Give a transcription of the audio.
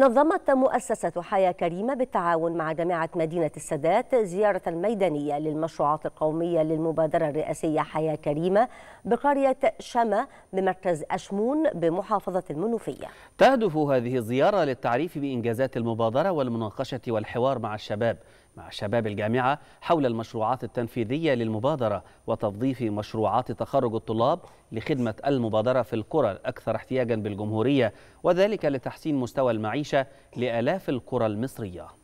نظمت مؤسسة حياة كريمة بالتعاون مع جامعة مدينة السادات زيارة ميدانية للمشروعات القومية للمبادرة الرئاسية حياة كريمة بقرية شما بمركز أشمون بمحافظة المنوفية تهدف هذه الزيارة للتعريف بإنجازات المبادرة والمناقشة والحوار مع الشباب مع شباب الجامعة حول المشروعات التنفيذية للمبادرة وتوظيف مشروعات تخرج الطلاب لخدمة المبادرة في القرى الأكثر احتياجا بالجمهورية وذلك لتحسين مستوى المعيشة لآلاف القرى المصرية